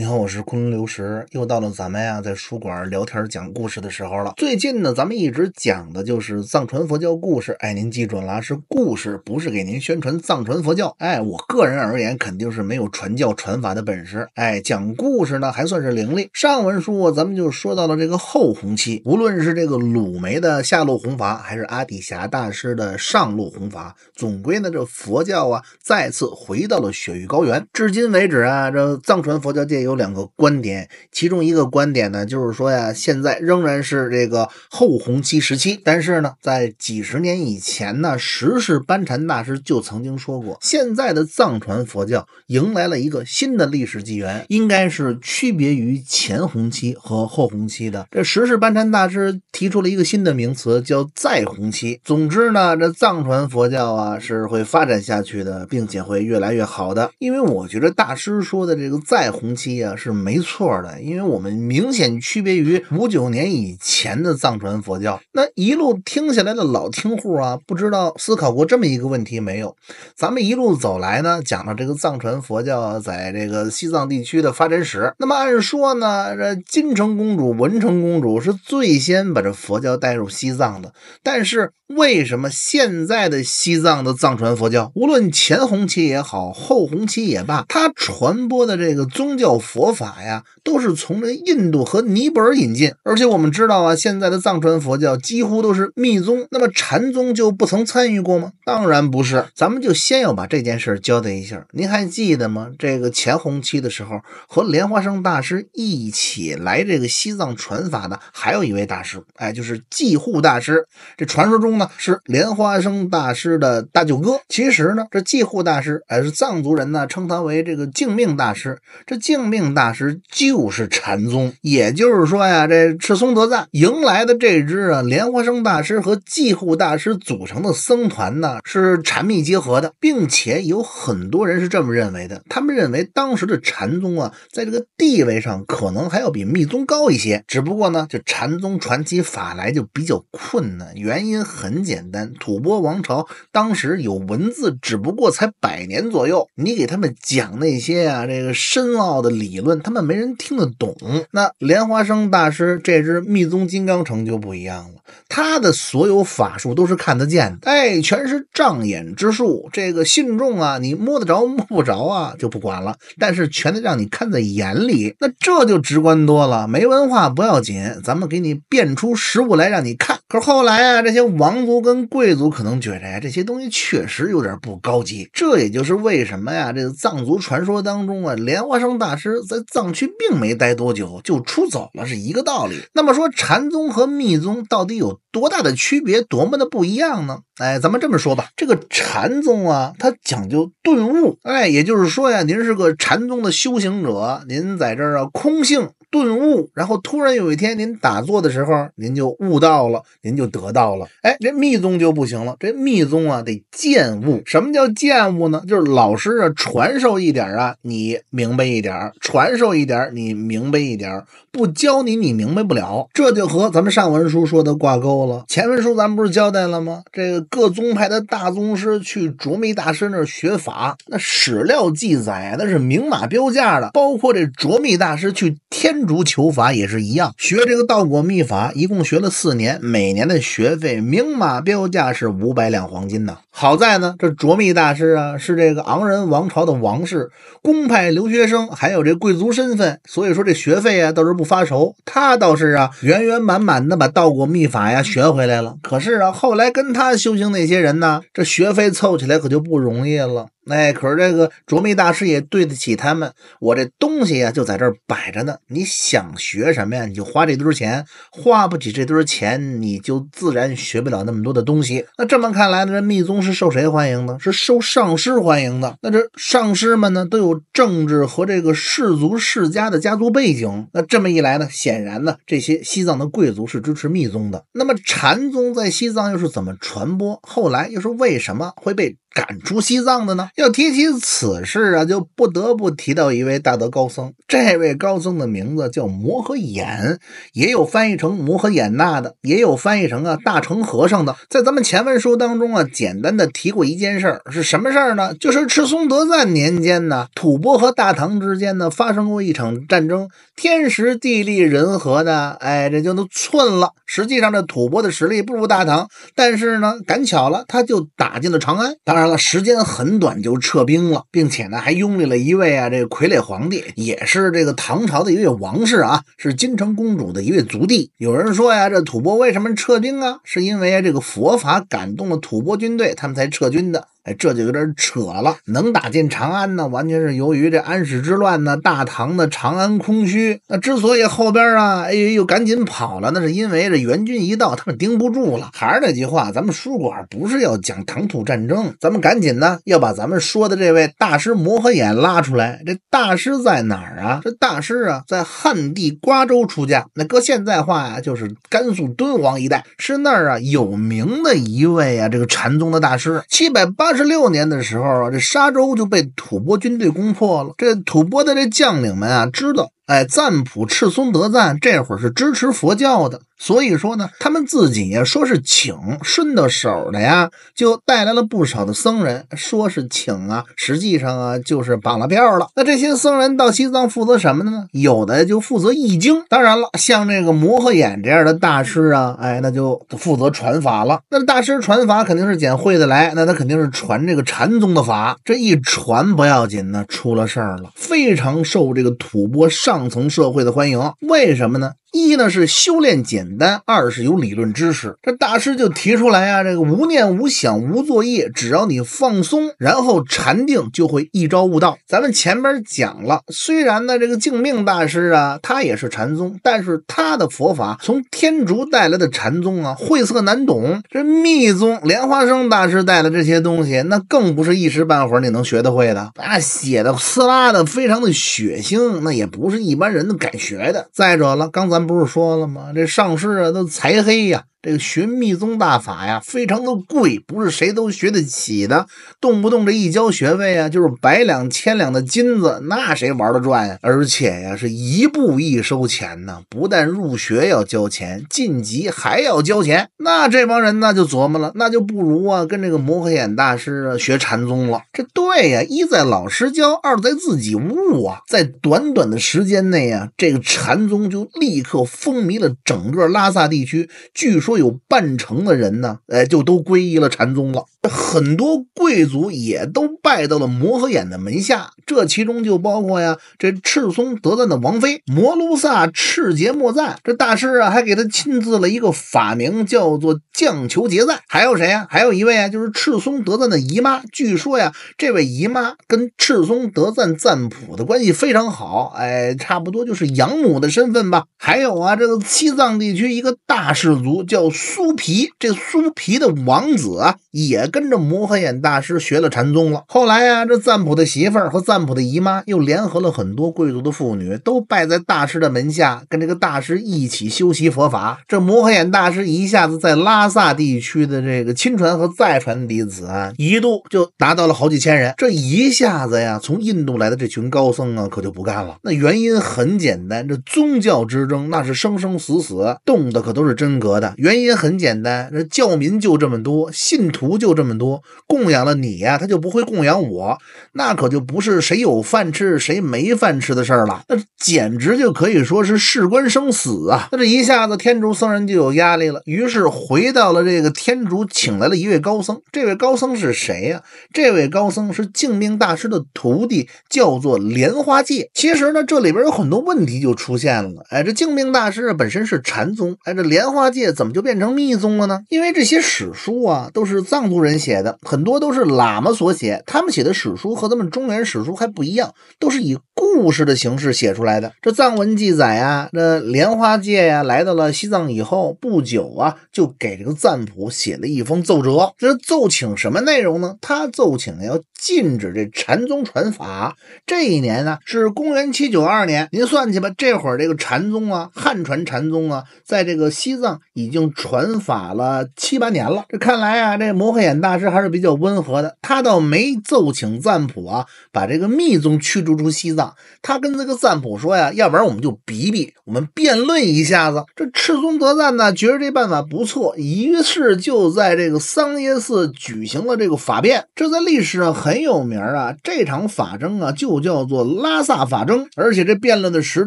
你好，我是昆仑流石，又到了咱们呀在书馆聊天讲故事的时候了。最近呢，咱们一直讲的就是藏传佛教故事。哎，您记准了，是故事，不是给您宣传藏传佛教。哎，我个人而言，肯定是没有传教传法的本事。哎，讲故事呢还算是灵力。上文书咱们就说到了这个后弘期，无论是这个鲁梅的下路弘法，还是阿底峡大师的上路弘法，总归呢这佛教啊再次回到了雪域高原。至今为止啊，这藏传佛教界有。有两个观点，其中一个观点呢，就是说呀，现在仍然是这个后弘期时期，但是呢，在几十年以前呢，十世班禅大师就曾经说过，现在的藏传佛教迎来了一个新的历史纪元，应该是区别于前弘期和后弘期的。这十世班禅大师提出了一个新的名词，叫再弘期。总之呢，这藏传佛教啊是会发展下去的，并且会越来越好的，因为我觉得大师说的这个再弘期。是没错的，因为我们明显区别于五九年以前的藏传佛教。那一路听下来的老听户啊，不知道思考过这么一个问题没有？咱们一路走来呢，讲了这个藏传佛教在这个西藏地区的发展史。那么按说呢，这金城公主、文成公主是最先把这佛教带入西藏的。但是为什么现在的西藏的藏传佛教，无论前红期也好，后红期也罢，它传播的这个宗教？佛法呀，都是从这印度和尼泊尔引进。而且我们知道啊，现在的藏传佛教几乎都是密宗，那么禅宗就不曾参与过吗？当然不是。咱们就先要把这件事交代一下。您还记得吗？这个前弘期的时候，和莲花生大师一起来这个西藏传法的，还有一位大师，哎，就是寂护大师。这传说中呢，是莲花生大师的大舅哥。其实呢，这寂护大师，哎，是藏族人呢，称他为这个净命大师。这净命大师就是禅宗，也就是说呀，这赤松德赞迎来的这支啊，莲花生大师和寂护大师组成的僧团呢，是禅密结合的，并且有很多人是这么认为的。他们认为当时的禅宗啊，在这个地位上可能还要比密宗高一些。只不过呢，这禅宗传奇法来就比较困难，原因很简单：吐蕃王朝当时有文字，只不过才百年左右，你给他们讲那些啊，这个深奥的。理论他们没人听得懂，那莲花生大师这只密宗金刚乘就不一样了，他的所有法术都是看得见的，哎，全是障眼之术。这个信众啊，你摸得着摸不着啊，就不管了。但是全都让你看在眼里，那这就直观多了。没文化不要紧，咱们给你变出实物来让你看。可是后来啊，这些王族跟贵族可能觉着呀，这些东西确实有点不高级。这也就是为什么呀，这个藏族传说当中啊，莲花生大师。在藏区并没待多久就出走了，是一个道理。那么说禅宗和密宗到底有多大的区别，多么的不一样呢？哎，咱们这么说吧，这个禅宗啊，它讲究顿悟。哎，也就是说呀，您是个禅宗的修行者，您在这儿啊，空性。顿悟，然后突然有一天您打坐的时候，您就悟到了，您就得到了。哎，这密宗就不行了，这密宗啊得见悟。什么叫见悟呢？就是老师啊传授一点啊，你明白一点传授一点你明白一点不教你，你明白不了。这就和咱们上文书说的挂钩了。前文书咱们不是交代了吗？这个各宗派的大宗师去卓密大师那儿学法，那史料记载那是明码标价的，包括这卓密大师去天。求法也是一样，学这个道果秘法一共学了四年，每年的学费明码标价是五百两黄金呢。好在呢，这卓密大师啊是这个昂人王朝的王室公派留学生，还有这贵族身份，所以说这学费啊倒是不发愁。他倒是啊，圆圆满满的把道果秘法呀学回来了。可是啊，后来跟他修行那些人呢，这学费凑起来可就不容易了。那可是这个卓密大师也对得起他们，我这东西呀就在这儿摆着呢。你想学什么呀？你就花这堆钱，花不起这堆钱，你就自然学不了那么多的东西。那这么看来呢，这密宗是受谁欢迎呢？是受上师欢迎的。那这上师们呢，都有政治和这个世族世家的家族背景。那这么一来呢，显然呢，这些西藏的贵族是支持密宗的。那么禅宗在西藏又是怎么传播？后来又是为什么会被？赶出西藏的呢？要提起此事啊，就不得不提到一位大德高僧。这位高僧的名字叫摩诃衍，也有翻译成摩诃衍那的，也有翻译成啊大成和尚的。在咱们前文书当中啊，简单的提过一件事儿，是什么事儿呢？就是赤松德赞年间呢，吐蕃和大唐之间呢发生过一场战争，天时地利人和的，哎，这就都寸了。实际上这吐蕃的实力不如大唐，但是呢，赶巧了，他就打进了长安。当然。当然了，时间很短就撤兵了，并且呢还拥立了一位啊，这个傀儡皇帝，也是这个唐朝的一位王室啊，是金城公主的一位族弟。有人说呀，这吐蕃为什么撤兵啊？是因为这个佛法感动了吐蕃军队，他们才撤军的。哎，这就有点扯了。能打进长安呢，完全是由于这安史之乱呢，大唐的长安空虚。那之所以后边啊，哎又赶紧跑了，那是因为这援军一到，他们盯不住了。还是那句话，咱们书馆不是要讲唐土战争，咱们赶紧呢要把咱们说的这位大师摩诃衍拉出来。这大师在哪儿啊？这大师啊，在汉地瓜州出家，那搁现在话呀，就是甘肃敦煌一带，是那儿啊有名的一位啊这个禅宗的大师。七百八。二十六年的时候啊，这沙州就被吐蕃军队攻破了。这吐蕃的这将领们啊，知道。哎，赞普赤松德赞这会儿是支持佛教的，所以说呢，他们自己呀说是请顺到手的呀，就带来了不少的僧人，说是请啊，实际上啊就是绑了票了。那这些僧人到西藏负责什么呢？有的就负责译经，当然了，像这个摩诃衍这样的大师啊，哎，那就负责传法了。那大师传法肯定是捡会的来，那他肯定是传这个禅宗的法。这一传不要紧呢，出了事儿了，非常受这个吐蕃上。上层社会的欢迎，为什么呢？一呢是修炼简单，二是有理论知识。这大师就提出来啊，这个无念无想无作业，只要你放松，然后禅定就会一朝悟道。咱们前边讲了，虽然呢这个净命大师啊，他也是禅宗，但是他的佛法从天竺带来的禅宗啊晦涩难懂。这密宗莲花生大师带的这些东西，那更不是一时半会儿你能学得会的。那写的撕拉的，非常的血腥，那也不是一般人能敢学的。再者了，刚才。不是说了吗？这上市啊，都财黑呀。这个寻密宗大法呀，非常的贵，不是谁都学得起的。动不动这一交学费呀，就是百两千两的金子，那谁玩得转呀？而且呀，是一步一收钱呢，不但入学要交钱，晋级还要交钱。那这帮人呢，就琢磨了，那就不如啊，跟这个摩诃衍大师学禅宗了。这对呀，一在老师教，二在自己悟啊。在短短的时间内啊，这个禅宗就立刻风靡了整个拉萨地区，据说。说有半成的人呢，哎，就都皈依了禅宗了。很多贵族也都拜到了摩诃衍的门下，这其中就包括呀这赤松德赞的王妃摩卢萨赤杰莫赞，这大师啊还给他亲自了一个法名，叫做降求杰赞。还有谁呀？还有一位啊，就是赤松德赞的姨妈。据说呀，这位姨妈跟赤松德赞赞普的关系非常好，哎，差不多就是养母的身份吧。还有啊，这个西藏地区一个大氏族叫苏皮，这苏皮的王子啊也跟着。摩诃衍大师学了禅宗了，后来呀，这赞普的媳妇儿和赞普的姨妈又联合了很多贵族的妇女，都拜在大师的门下，跟这个大师一起修习佛法。这摩诃衍大师一下子在拉萨地区的这个亲传和再传弟子啊，一度就达到了好几千人。这一下子呀，从印度来的这群高僧啊，可就不干了。那原因很简单，这宗教之争那是生生死死，动的可都是真格的。原因很简单，这教民就这么多，信徒就这么多。供养了你呀，他就不会供养我，那可就不是谁有饭吃谁没饭吃的事儿了，那简直就可以说是事关生死啊！那这一下子，天竺僧人就有压力了，于是回到了这个天竺，请来了一位高僧。这位高僧是谁呀？这位高僧是净命大师的徒弟，叫做莲花戒。其实呢，这里边有很多问题就出现了。哎，这净命大师本身是禅宗，哎，这莲花戒怎么就变成密宗了呢？因为这些史书啊，都是藏族人写。很多都是喇嘛所写，他们写的史书和咱们中原史书还不一样，都是以故事的形式写出来的。这藏文记载啊，这莲花界呀，来到了西藏以后不久啊，就给这个赞普写了一封奏折。这奏请什么内容呢？他奏请要。禁止这禅宗传法。这一年呢是公元七九二年，您算去吧。这会儿这个禅宗啊，汉传禅宗啊，在这个西藏已经传法了七八年了。这看来啊，这摩诃衍大师还是比较温和的，他倒没奏请赞普啊，把这个密宗驱逐出西藏。他跟这个赞普说呀，要不然我们就比比，我们辩论一下子。这赤松德赞呢，觉得这办法不错，于是就在这个桑耶寺举行了这个法辩。这在历史上很。很有名啊！这场法争啊，就叫做拉萨法争，而且这辩论的时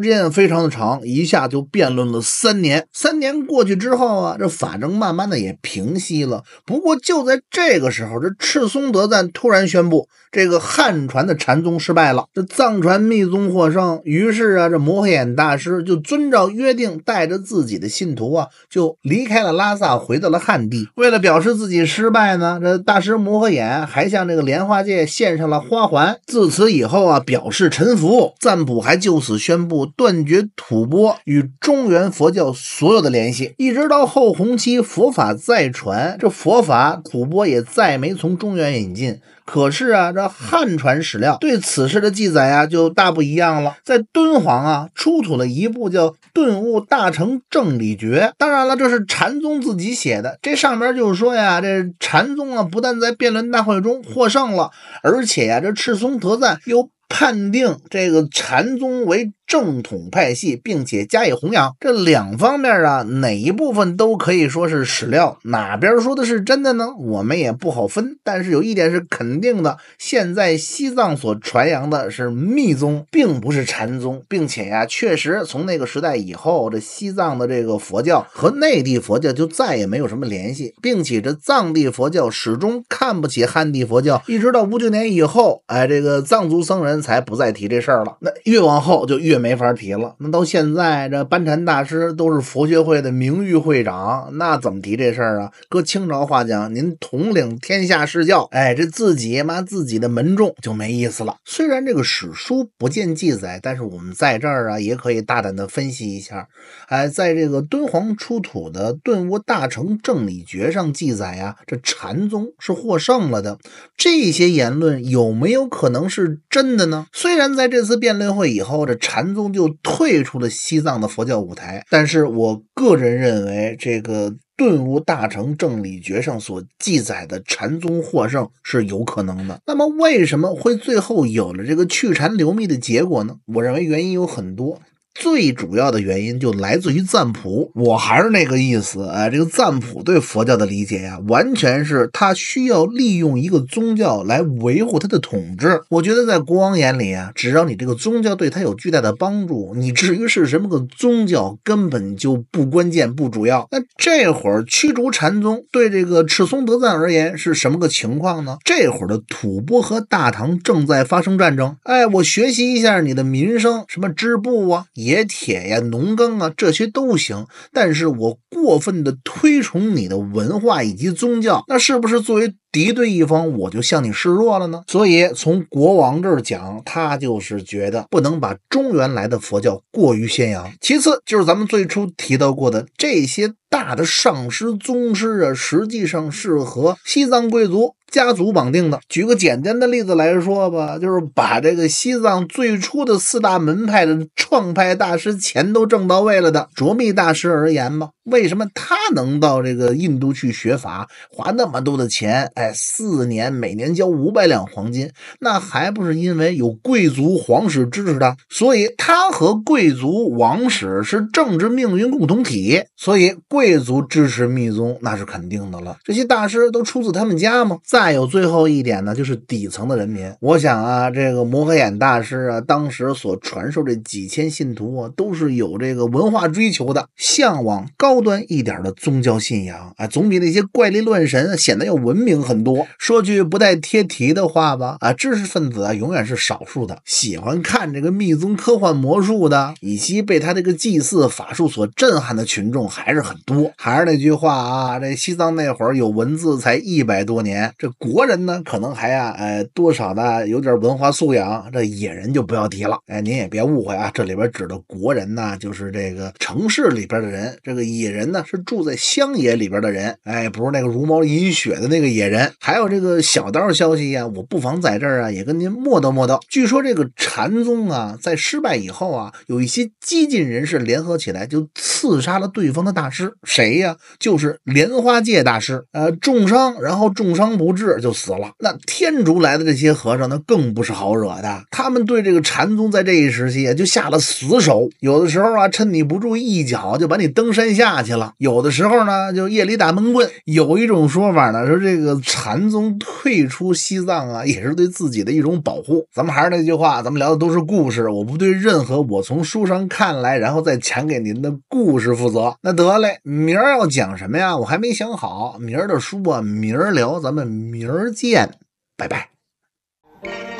间非常的长，一下就辩论了三年。三年过去之后啊，这法争慢慢的也平息了。不过就在这个时候，这赤松德赞突然宣布，这个汉传的禅宗失败了，这藏传密宗获胜。于是啊，这摩诃衍大师就遵照约定，带着自己的信徒啊，就离开了拉萨，回到了汉地。为了表示自己失败呢，这大师摩诃衍还向这个莲花界。献上了花环，自此以后啊，表示臣服。赞普还就此宣布断绝吐蕃与中原佛教所有的联系，一直到后弘期佛法再传，这佛法吐蕃也再没从中原引进。可是啊，这汉传史料对此事的记载啊，就大不一样了。在敦煌啊，出土了一部叫《顿悟大成正理诀》，当然了，这是禅宗自己写的。这上边就说呀，这禅宗啊，不但在辩论大会中获胜了，而且呀，这赤松德赞又。判定这个禅宗为正统派系，并且加以弘扬，这两方面啊，哪一部分都可以说是史料，哪边说的是真的呢？我们也不好分。但是有一点是肯定的：现在西藏所传扬的是密宗，并不是禅宗，并且呀，确实从那个时代以后，这西藏的这个佛教和内地佛教就再也没有什么联系，并且这藏地佛教始终看不起汉地佛教，一直到五九年以后，哎，这个藏族僧人。才不再提这事儿了。那越往后就越没法提了。那到现在这班禅大师都是佛学会的名誉会长，那怎么提这事儿啊？搁清朝话讲，您统领天下世教，哎，这自己妈自己的门众就没意思了。虽然这个史书不见记载，但是我们在这儿啊也可以大胆的分析一下。哎，在这个敦煌出土的《顿悟大成正理诀》上记载啊，这禅宗是获胜了的。这些言论有没有可能是真的？虽然在这次辩论会以后，这禅宗就退出了西藏的佛教舞台，但是我个人认为，这个《顿悟大成正理觉》上所记载的禅宗获胜是有可能的。那么，为什么会最后有了这个去禅留密的结果呢？我认为原因有很多。最主要的原因就来自于赞普，我还是那个意思啊，这个赞普对佛教的理解呀，完全是他需要利用一个宗教来维护他的统治。我觉得在国王眼里啊，只要你这个宗教对他有巨大的帮助，你至于是什么个宗教根本就不关键不主要。那这会儿驱逐禅宗对这个赤松德赞而言是什么个情况呢？这会儿的吐蕃和大唐正在发生战争，哎，我学习一下你的民生，什么织布啊？冶铁呀，农耕啊，这些都行。但是我过分的推崇你的文化以及宗教，那是不是作为？敌对一方，我就向你示弱了呢。所以从国王这儿讲，他就是觉得不能把中原来的佛教过于宣扬。其次就是咱们最初提到过的这些大的上师宗师啊，实际上是和西藏贵族家族绑定的。举个简单的例子来说吧，就是把这个西藏最初的四大门派的创派大师钱都挣到位了的卓密大师而言吧。为什么他能到这个印度去学法，花那么多的钱？哎，四年，每年交五百两黄金，那还不是因为有贵族皇室支持他？所以，他和贵族王室是政治命运共同体。所以，贵族支持密宗那是肯定的了。这些大师都出自他们家吗？再有最后一点呢，就是底层的人民。我想啊，这个摩诃衍大师啊，当时所传授这几千信徒啊，都是有这个文化追求的，向往高。高端一点的宗教信仰啊，总比那些怪力乱神显得要文明很多。说句不带贴题的话吧，啊，知识分子啊，永远是少数的。喜欢看这个密宗科幻魔术的，以及被他这个祭祀法术所震撼的群众还是很多。还是那句话啊，这西藏那会儿有文字才一百多年，这国人呢，可能还啊，哎，多少呢，有点文化素养。这野人就不要提了。哎，您也别误会啊，这里边指的国人呢，就是这个城市里边的人，这个野。野人呢是住在乡野里边的人，哎，不是那个茹毛饮血的那个野人。还有这个小道消息呀，我不妨在这儿啊也跟您磨叨磨叨。据说这个禅宗啊，在失败以后啊，有一些激进人士联合起来，就刺杀了对方的大师，谁呀？就是莲花界大师，呃，重伤，然后重伤不治就死了。那天竺来的这些和尚，那更不是好惹的，他们对这个禅宗在这一时期就下了死手，有的时候啊，趁你不注意，一脚就把你蹬山下。下去了。有的时候呢，就夜里打闷棍。有一种说法呢，说这个禅宗退出西藏啊，也是对自己的一种保护。咱们还是那句话，咱们聊的都是故事，我不对任何我从书上看来然后再讲给您的故事负责。那得嘞，明儿要讲什么呀？我还没想好。明儿的书，明儿聊，咱们明儿见，拜拜。